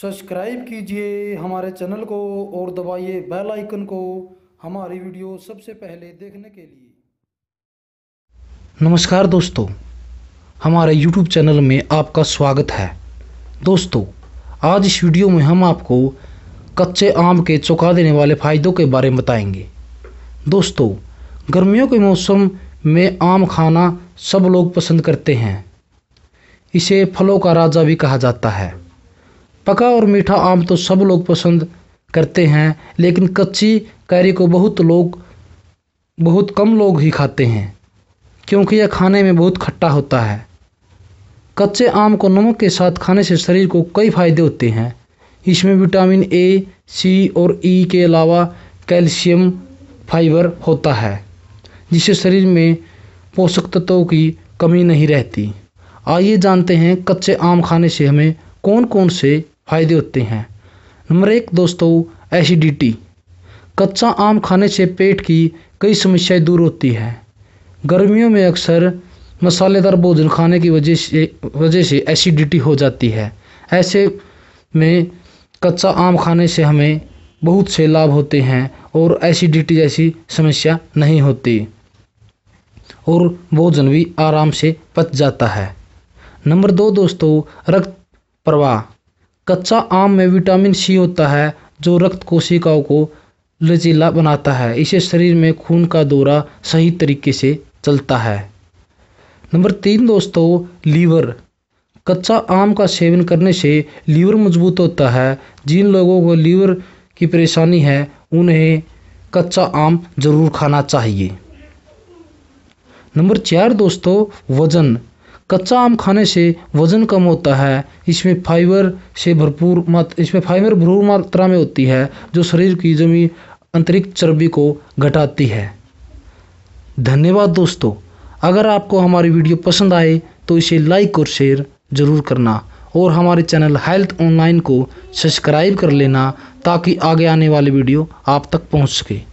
subscribe कीजिए हमारे channel को और दबाइए बेल आइकन को हमारी वीडियो सबसे पहले देखने के लिए नमस्कार दोस्तों हमारे यूट्यूब चैनल में आपका स्वागत है दोस्तों आज इस वीडियो में हम आपको कच्चे आम के चौंका देने वाले फ़ायदों के बारे में बताएंगे दोस्तों गर्मियों के मौसम में आम खाना सब लोग पसंद करते हैं इसे फलों का राजा भी कहा जाता है पका और मीठा आम तो सब लोग पसंद करते हैं लेकिन कच्ची कैरी को बहुत लोग बहुत कम लोग ही खाते हैं क्योंकि यह खाने में बहुत खट्टा होता है कच्चे आम को नमक के साथ खाने से शरीर को कई फायदे होते हैं इसमें विटामिन ए सी और ई e के अलावा कैल्शियम फाइबर होता है जिससे शरीर में पोषक तत्वों की कमी नहीं रहती आइए जानते हैं कच्चे आम खाने से हमें कौन कौन से फायदे होते हैं नंबर एक दोस्तों एसिडिटी कच्चा आम खाने से पेट की कई समस्याएं दूर होती हैं गर्मियों में अक्सर मसालेदार भोजन खाने की वजह से वजह से एसिडिटी हो जाती है ऐसे में कच्चा आम खाने से हमें बहुत से लाभ होते हैं और एसिडिटी जैसी समस्या नहीं होती और भोजन भी आराम से पच जाता है नंबर दो दोस्तों रक्त प्रवाह कच्चा आम में विटामिन सी होता है जो रक्त कोशिकाओं को लचीला बनाता है इसे शरीर में खून का दौरा सही तरीके से चलता है नंबर तीन दोस्तों लीवर कच्चा आम का सेवन करने से लीवर मजबूत होता है जिन लोगों को लीवर की परेशानी है उन्हें कच्चा आम ज़रूर खाना चाहिए नंबर चार दोस्तों वज़न कच्चा आम खाने से वज़न कम होता है इसमें फाइबर से भरपूर मात इसमें फाइबर भरपूर मात्रा में होती है जो शरीर की जमी अंतरिक्ष चर्बी को घटाती है धन्यवाद दोस्तों अगर आपको हमारी वीडियो पसंद आए तो इसे लाइक और शेयर ज़रूर करना और हमारे चैनल हेल्थ ऑनलाइन को सब्सक्राइब कर लेना ताकि आगे आने वाली वीडियो आप तक पहुंच सके